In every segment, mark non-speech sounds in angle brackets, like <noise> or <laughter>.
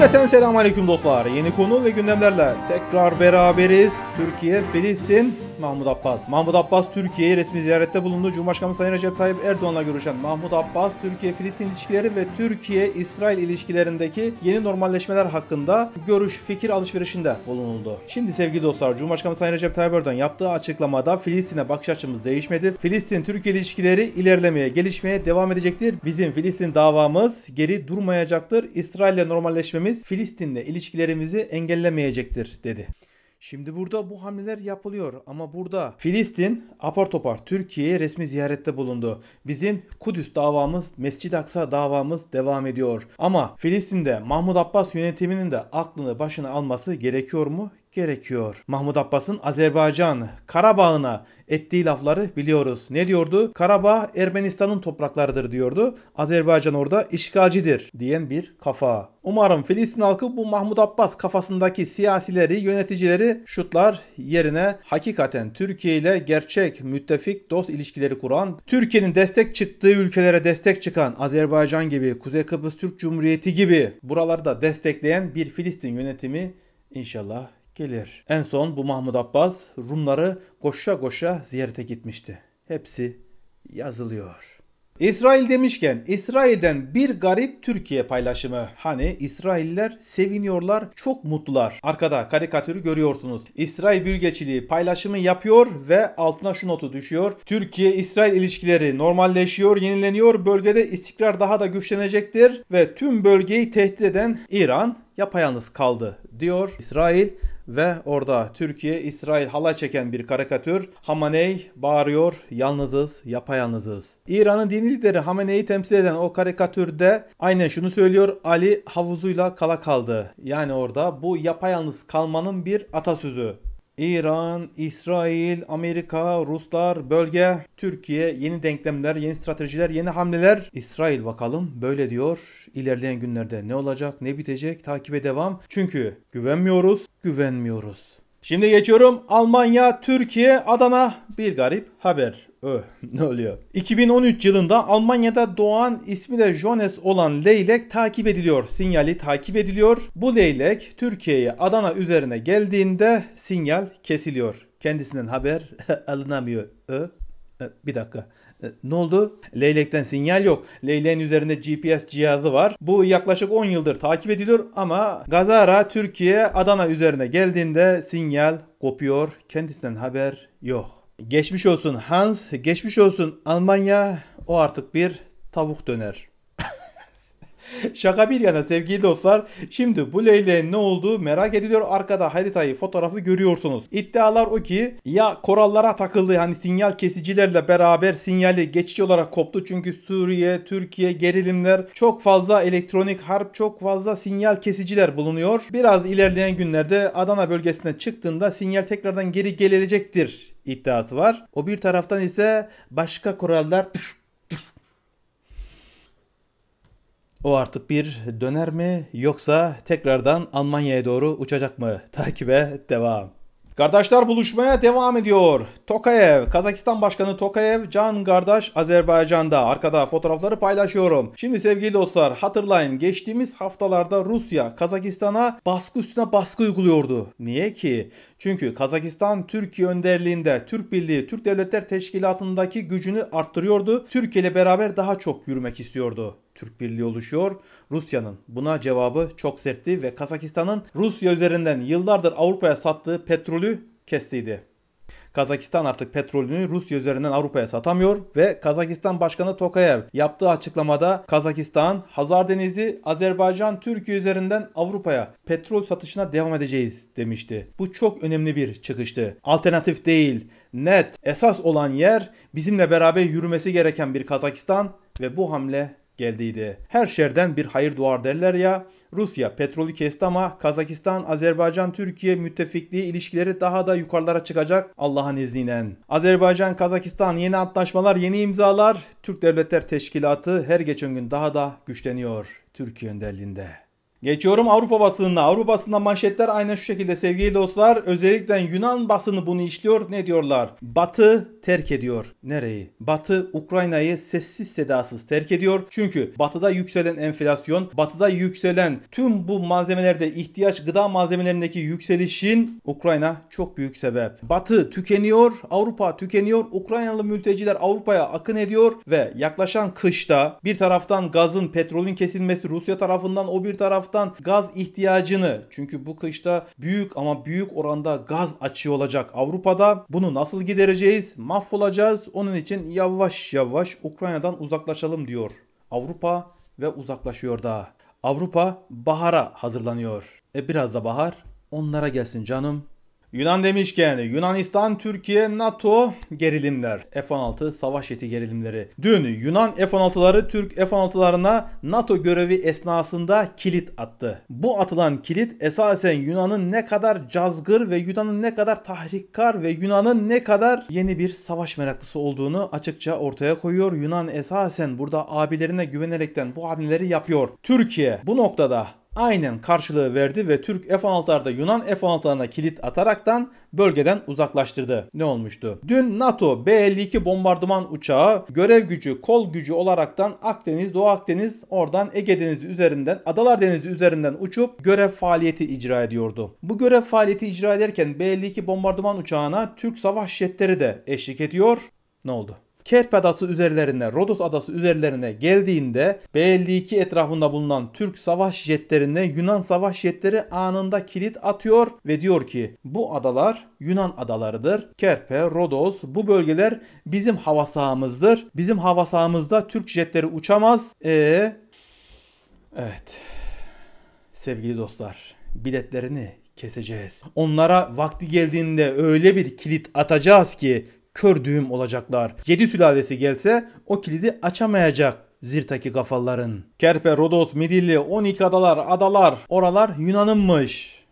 Cümleten selamünaleyküm dostlar. Yeni konu ve gündemlerle tekrar beraberiz. Türkiye, Filistin, Mahmut Abbas. Mahmut Abbas Türkiye'yi resmi ziyarette bulundu. Cumhurbaşkanı Sayın Recep Tayyip Erdoğan'la görüşen Mahmut Abbas, Türkiye-Filistin ilişkileri ve Türkiye-İsrail ilişkilerindeki yeni normalleşmeler hakkında görüş, fikir alışverişinde bulunuldu. Şimdi sevgili dostlar, Cumhurbaşkanı Sayın Recep Tayyip Erdoğan yaptığı açıklamada Filistin'e bakış açımız değişmedi. Filistin-Türkiye ilişkileri ilerlemeye, gelişmeye devam edecektir. Bizim Filistin davamız geri durmayacaktır. İsrail'le normalleşmemiz Filistin'le ilişkilerimizi engellemeyecektir dedi. Şimdi burada bu hamleler yapılıyor ama burada Filistin apar topar Türkiye'ye resmi ziyarette bulundu. Bizim Kudüs davamız, mescid Aksa davamız devam ediyor. Ama Filistin'de Mahmut Abbas yönetiminin de aklını başına alması gerekiyor mu? gerekiyor. Mahmut Abbas'ın Azerbaycan, Karabağ'ına ettiği lafları biliyoruz. Ne diyordu? Karabağ Ermenistan'ın topraklarıdır diyordu. Azerbaycan orada işgalcidir diyen bir kafa. Umarım Filistin halkı bu Mahmut Abbas kafasındaki siyasileri, yöneticileri şutlar yerine hakikaten Türkiye ile gerçek müttefik dost ilişkileri kuran, Türkiye'nin destek çıktığı ülkelere destek çıkan Azerbaycan gibi, Kuzey Kıbrıs Türk Cumhuriyeti gibi buralarda destekleyen bir Filistin yönetimi inşallah gelir. En son bu Mahmud Abbas Rumları koşa koşa ziyarete gitmişti. Hepsi yazılıyor. İsrail demişken İsrail'den bir garip Türkiye paylaşımı. Hani İsrailler seviniyorlar, çok mutlular. Arkada karikatürü görüyorsunuz. İsrail Büyükelçiliği paylaşımı yapıyor ve altına şu notu düşüyor. Türkiye-İsrail ilişkileri normalleşiyor, yenileniyor. Bölgede istikrar daha da güçlenecektir ve tüm bölgeyi tehdit eden İran yapayalnız kaldı diyor İsrail ve orada Türkiye İsrail hala çeken bir karikatür. Hamaney bağırıyor yalnızız yapayalnızız. İran'ın dini lideri Hameney'i temsil eden o karikatürde aynen şunu söylüyor Ali havuzuyla kala kaldı. Yani orada bu yapayalnız kalmanın bir atasözü. İran, İsrail, Amerika, Ruslar, bölge, Türkiye yeni denklemler, yeni stratejiler, yeni hamleler. İsrail bakalım böyle diyor. İlerleyen günlerde ne olacak, ne bitecek takibe devam. Çünkü güvenmiyoruz, güvenmiyoruz. Şimdi geçiyorum Almanya, Türkiye, Adana bir garip haber. Ö, öh, <laughs> ne oluyor? 2013 yılında Almanya'da doğan ismi de Jones olan leylek takip ediliyor. Sinyali takip ediliyor. Bu leylek Türkiye'ye Adana üzerine geldiğinde sinyal kesiliyor. Kendisinden haber <laughs> alınamıyor. Ö, bir dakika. Ne oldu? Leylekten sinyal yok. Leyleğin üzerinde GPS cihazı var. Bu yaklaşık 10 yıldır takip ediliyor ama Gazara Türkiye Adana üzerine geldiğinde sinyal kopuyor. Kendisinden haber yok. Geçmiş olsun Hans, geçmiş olsun Almanya. O artık bir tavuk döner. <laughs> Şaka bir yana sevgili dostlar. Şimdi bu leyleğin ne olduğu merak ediliyor. Arkada haritayı fotoğrafı görüyorsunuz. İddialar o ki ya korallara takıldı hani sinyal kesicilerle beraber sinyali geçici olarak koptu. Çünkü Suriye, Türkiye gerilimler çok fazla elektronik harp çok fazla sinyal kesiciler bulunuyor. Biraz ilerleyen günlerde Adana bölgesine çıktığında sinyal tekrardan geri gelecektir iddiası var. O bir taraftan ise başka kurallar o artık bir döner mi yoksa tekrardan Almanya'ya doğru uçacak mı? Takibe devam. Kardeşler buluşmaya devam ediyor. Tokayev, Kazakistan Başkanı Tokayev, Can Kardeş Azerbaycan'da. Arkada fotoğrafları paylaşıyorum. Şimdi sevgili dostlar hatırlayın geçtiğimiz haftalarda Rusya Kazakistan'a baskı üstüne baskı uyguluyordu. Niye ki? Çünkü Kazakistan Türkiye önderliğinde Türk Birliği, Türk Devletler Teşkilatı'ndaki gücünü arttırıyordu. Türkiye ile beraber daha çok yürümek istiyordu. Türk birliği oluşuyor. Rusya'nın buna cevabı çok sertti ve Kazakistan'ın Rusya üzerinden yıllardır Avrupa'ya sattığı petrolü kestiydi. Kazakistan artık petrolünü Rusya üzerinden Avrupa'ya satamıyor ve Kazakistan Başkanı Tokayev yaptığı açıklamada Kazakistan, Hazar Denizi, Azerbaycan, Türkiye üzerinden Avrupa'ya petrol satışına devam edeceğiz demişti. Bu çok önemli bir çıkıştı. Alternatif değil, net, esas olan yer bizimle beraber yürümesi gereken bir Kazakistan ve bu hamle geldiydi. Her şerden bir hayır duar derler ya. Rusya petrolü kesti ama Kazakistan, Azerbaycan, Türkiye müttefikliği ilişkileri daha da yukarılara çıkacak Allah'ın izniyle. Azerbaycan, Kazakistan yeni antlaşmalar, yeni imzalar. Türk Devletler Teşkilatı her geçen gün daha da güçleniyor Türkiye önderliğinde. Geçiyorum Avrupa basınına. Avrupa basınında manşetler aynen şu şekilde sevgili dostlar. Özellikle Yunan basını bunu işliyor. Ne diyorlar? Batı terk ediyor. Nereyi? Batı Ukrayna'yı sessiz sedasız terk ediyor. Çünkü batıda yükselen enflasyon, batıda yükselen tüm bu malzemelerde ihtiyaç gıda malzemelerindeki yükselişin Ukrayna çok büyük sebep. Batı tükeniyor, Avrupa tükeniyor. Ukraynalı mülteciler Avrupa'ya akın ediyor ve yaklaşan kışta bir taraftan gazın, petrolün kesilmesi Rusya tarafından o bir taraftan taraftan gaz ihtiyacını çünkü bu kışta büyük ama büyük oranda gaz açığı olacak Avrupa'da. Bunu nasıl gidereceğiz? Mahvolacağız. Onun için yavaş yavaş Ukrayna'dan uzaklaşalım diyor. Avrupa ve uzaklaşıyor da. Avrupa bahara hazırlanıyor. E biraz da bahar onlara gelsin canım. Yunan demişken Yunanistan, Türkiye, NATO gerilimler. F-16 savaş yeti gerilimleri. Dün Yunan F-16'ları Türk F-16'larına NATO görevi esnasında kilit attı. Bu atılan kilit esasen Yunan'ın ne kadar cazgır ve Yunan'ın ne kadar tahrikkar ve Yunan'ın ne kadar yeni bir savaş meraklısı olduğunu açıkça ortaya koyuyor. Yunan esasen burada abilerine güvenerekten bu hamleleri yapıyor. Türkiye bu noktada aynen karşılığı verdi ve Türk F-16'larda Yunan F-16'larına kilit ataraktan bölgeden uzaklaştırdı. Ne olmuştu? Dün NATO B-52 bombardıman uçağı görev gücü, kol gücü olaraktan Akdeniz, Doğu Akdeniz, oradan Ege Denizi üzerinden, Adalar Denizi üzerinden uçup görev faaliyeti icra ediyordu. Bu görev faaliyeti icra ederken B-52 bombardıman uçağına Türk savaş jetleri de eşlik ediyor. Ne oldu? Kerp Adası üzerlerine, Rodos Adası üzerlerine geldiğinde B-52 etrafında bulunan Türk savaş jetlerine Yunan savaş jetleri anında kilit atıyor ve diyor ki bu adalar Yunan adalarıdır. Kerpe, Rodos bu bölgeler bizim hava sahamızdır. Bizim hava sahamızda Türk jetleri uçamaz. E Evet. Sevgili dostlar, biletlerini keseceğiz. Onlara vakti geldiğinde öyle bir kilit atacağız ki kör düğüm olacaklar. Yedi sülalesi gelse o kilidi açamayacak Zirtaki kafaların. Kerpe, Rodos, Midilli, 12 adalar, adalar. Oralar Yunan'ınmış.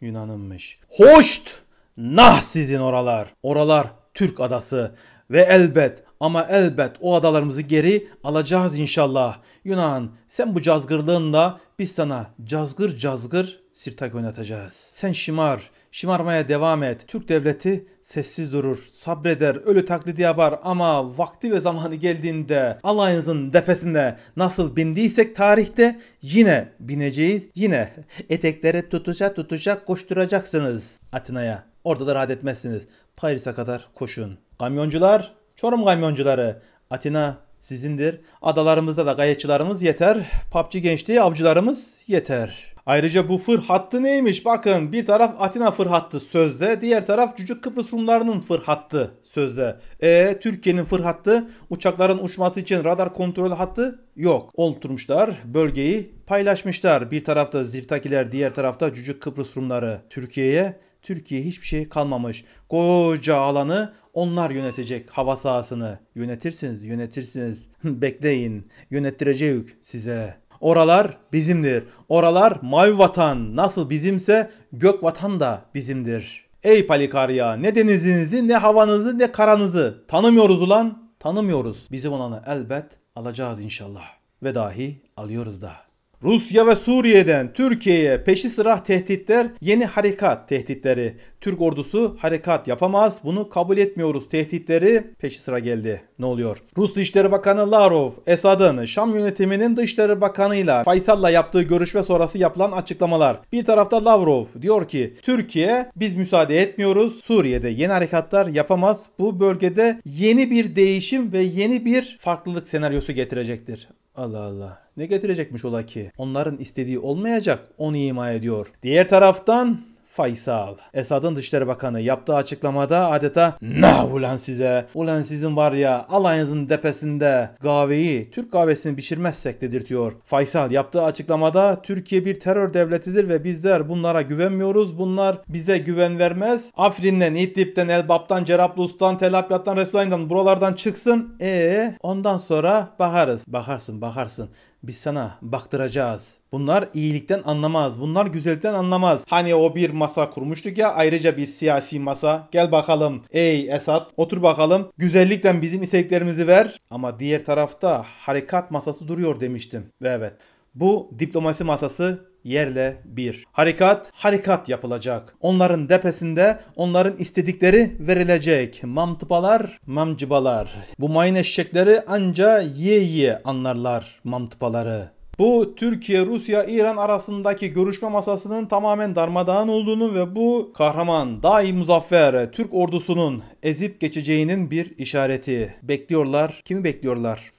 Yunan'ınmış. Hoşt! Nah sizin oralar. Oralar Türk adası. Ve elbet ama elbet o adalarımızı geri alacağız inşallah. Yunan sen bu cazgırlığınla biz sana cazgır cazgır sirtak oynatacağız. Sen şımar, Şımarmaya devam et. Türk devleti sessiz durur, sabreder, ölü taklidi yapar ama vakti ve zamanı geldiğinde alayınızın depesinde nasıl bindiysek tarihte yine bineceğiz. Yine eteklere tutuşa tutuşa koşturacaksınız Atina'ya. Orada da rahat etmezsiniz. Paris'e kadar koşun. Kamyoncular, Çorum kamyoncuları. Atina sizindir. Adalarımızda da gayetçilerimiz yeter. Papçı gençliği avcılarımız yeter. Ayrıca bu fır hattı neymiş? Bakın bir taraf Atina fır hattı sözde, diğer taraf Cücük Kıbrıs Rumlarının fır hattı sözde. E Türkiye'nin fır hattı uçakların uçması için radar kontrol hattı yok. Olturmuşlar bölgeyi paylaşmışlar. Bir tarafta Zirtakiler, diğer tarafta Cücük Kıbrıs Rumları Türkiye'ye. Türkiye hiçbir şey kalmamış. Koca alanı onlar yönetecek hava sahasını. Yönetirsiniz, yönetirsiniz. <laughs> Bekleyin, yönettirecek size. Oralar bizimdir. Oralar mavi vatan nasıl bizimse gök vatan da bizimdir. Ey Palikarya ne denizinizi ne havanızı ne karanızı tanımıyoruz ulan tanımıyoruz. Bizim olanı elbet alacağız inşallah ve dahi alıyoruz da. Rusya ve Suriye'den Türkiye'ye peşi sıra tehditler, yeni harekat tehditleri. Türk ordusu harekat yapamaz, bunu kabul etmiyoruz tehditleri peşi sıra geldi. Ne oluyor? Rus Dışişleri Bakanı Lavrov, Esad'ın Şam yönetiminin Dışişleri Bakanı'yla Faysal'la yaptığı görüşme sonrası yapılan açıklamalar. Bir tarafta Lavrov diyor ki Türkiye biz müsaade etmiyoruz, Suriye'de yeni harekatlar yapamaz. Bu bölgede yeni bir değişim ve yeni bir farklılık senaryosu getirecektir. Allah Allah. Ne getirecekmiş ola ki? Onların istediği olmayacak. Onu ima ediyor. Diğer taraftan Faysal. Esad'ın Dışişleri Bakanı yaptığı açıklamada adeta ne ulan size, ulan sizin var ya alayınızın tepesinde kahveyi, Türk kahvesini pişirmezsek dedirtiyor. Faysal yaptığı açıklamada Türkiye bir terör devletidir ve bizler bunlara güvenmiyoruz. Bunlar bize güven vermez. Afrin'den, İdlib'den, Elbap'tan, Cerablus'tan, Tel Abyad'dan, Resulayn'dan buralardan çıksın. E ondan sonra bakarız. Bakarsın, bakarsın. Biz sana baktıracağız. Bunlar iyilikten anlamaz. Bunlar güzellikten anlamaz. Hani o bir masa kurmuştuk ya ayrıca bir siyasi masa. Gel bakalım ey Esat, otur bakalım. Güzellikten bizim isteklerimizi ver. Ama diğer tarafta harekat masası duruyor demiştim. Ve evet bu diplomasi masası yerle bir. Harekat, harekat yapılacak. Onların tepesinde onların istedikleri verilecek. Mamtıpalar, mamcıbalar. Bu mayın eşekleri anca ye ye anlarlar mamtıpaları. Bu Türkiye, Rusya, İran arasındaki görüşme masasının tamamen darmadağın olduğunu ve bu kahraman, daim muzaffer Türk ordusunun ezip geçeceğinin bir işareti. Bekliyorlar. Kimi bekliyorlar?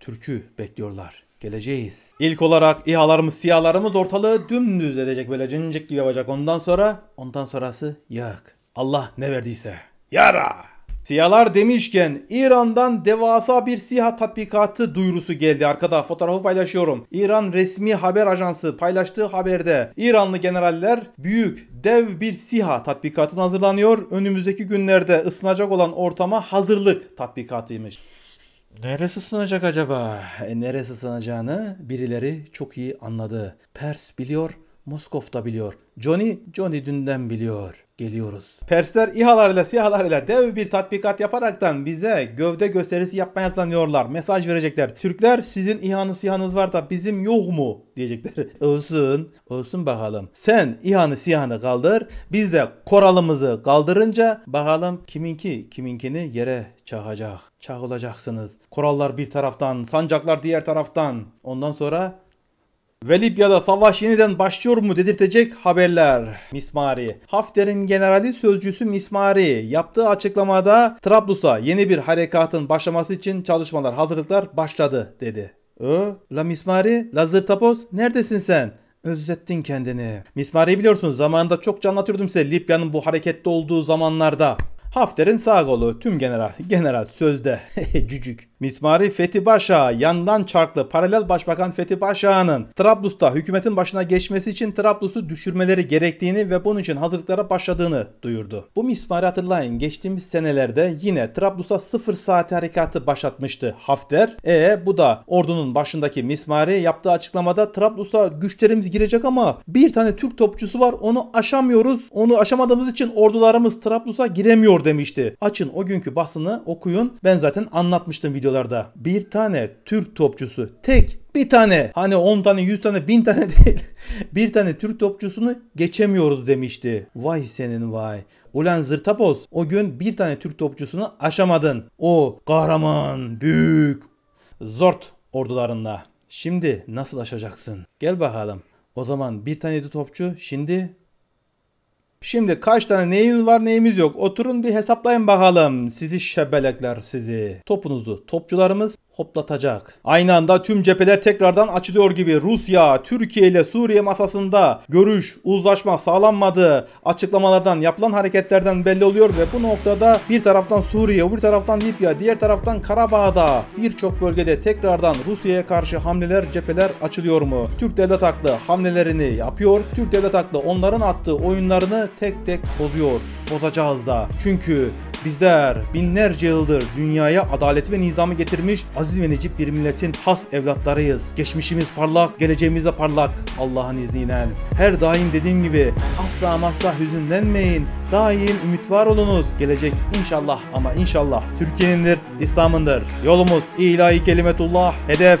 Türk'ü bekliyorlar. Geleceğiz. İlk olarak İHA'larımız, SİHA'larımız ortalığı dümdüz edecek böyle cincik gibi yapacak. Ondan sonra, ondan sonrası yak. Allah ne verdiyse. Yara! Siyalar demişken İran'dan devasa bir SİHA tatbikatı duyurusu geldi. Arkada fotoğrafı paylaşıyorum. İran resmi haber ajansı paylaştığı haberde İranlı generaller büyük dev bir SİHA tatbikatına hazırlanıyor. Önümüzdeki günlerde ısınacak olan ortama hazırlık tatbikatıymış. Neresi ısınacak acaba? E, neresi ısınacağını birileri çok iyi anladı. Pers biliyor, Moskov da biliyor. Johnny, Johnny dünden biliyor geliyoruz. Persler İHA'lar ile SİHA'lar ile dev bir tatbikat yaparaktan bize gövde gösterisi yapmaya sanıyorlar. Mesaj verecekler. Türkler sizin İHA'nız SİHA'nız var da bizim yok mu? diyecekler. <laughs> olsun. Olsun bakalım. Sen İHA'nı SİHA'nı kaldır. Biz de koralımızı kaldırınca bakalım kiminki kiminkini yere çakacak. Çakılacaksınız. Korallar bir taraftan, sancaklar diğer taraftan. Ondan sonra ve Libya'da savaş yeniden başlıyor mu dedirtecek haberler. Mismari. Hafter'in generali sözcüsü Mismari yaptığı açıklamada Trablus'a yeni bir harekatın başlaması için çalışmalar, hazırlıklar başladı dedi. Ö, La Mismari, Lazır Tapos neredesin sen? Özlettin kendini. Mismari biliyorsunuz zamanında çok anlatıyordum size Libya'nın bu harekette olduğu zamanlarda. Hafter'in sağ kolu tüm general, general sözde <laughs> cücük. Mismari Fethi Paşa, yandan çarklı paralel başbakan Fethi Paşa'nın Trablus'ta hükümetin başına geçmesi için Trablus'u düşürmeleri gerektiğini ve bunun için hazırlıklara başladığını duyurdu. Bu mismari hatırlayın geçtiğimiz senelerde yine Trablus'a sıfır saati harekatı başlatmıştı Hafter. E bu da ordunun başındaki mismari yaptığı açıklamada Trablus'a güçlerimiz girecek ama bir tane Türk topçusu var onu aşamıyoruz. Onu aşamadığımız için ordularımız Trablus'a giremiyor demişti. Açın o günkü basını okuyun ben zaten anlatmıştım video videolarda bir tane Türk topçusu tek bir tane hani 10 tane 100 tane 1000 tane <laughs> değil bir tane Türk topçusunu geçemiyoruz demişti. Vay senin vay. Ulan Zırtapoz o gün bir tane Türk topçusunu aşamadın. O kahraman büyük zort ordularında. Şimdi nasıl aşacaksın? Gel bakalım. O zaman bir tane topçu şimdi Şimdi kaç tane neyimiz var neyimiz yok. Oturun bir hesaplayın bakalım. Sizi şebelekler sizi. Topunuzu topçularımız hoplatacak. Aynı anda tüm cepheler tekrardan açılıyor gibi Rusya, Türkiye ile Suriye masasında görüş, uzlaşma sağlanmadı. açıklamalardan, yapılan hareketlerden belli oluyor ve bu noktada bir taraftan Suriye, bir taraftan Libya, diğer taraftan Karabağ'da birçok bölgede tekrardan Rusya'ya karşı hamleler, cepheler açılıyor mu? Türk devlet haklı hamlelerini yapıyor. Türk devlet haklı onların attığı oyunlarını tek tek bozuyor. Bozacağız da. Çünkü Bizler binlerce yıldır dünyaya adaleti ve nizamı getirmiş aziz ve necip bir milletin has evlatlarıyız. Geçmişimiz parlak, geleceğimiz de parlak Allah'ın izniyle. Her daim dediğim gibi asla asla hüzünlenmeyin. Daim ümit var olunuz. Gelecek inşallah ama inşallah Türkiye'nindir, İslam'ındır. Yolumuz ilahi kelimetullah, hedef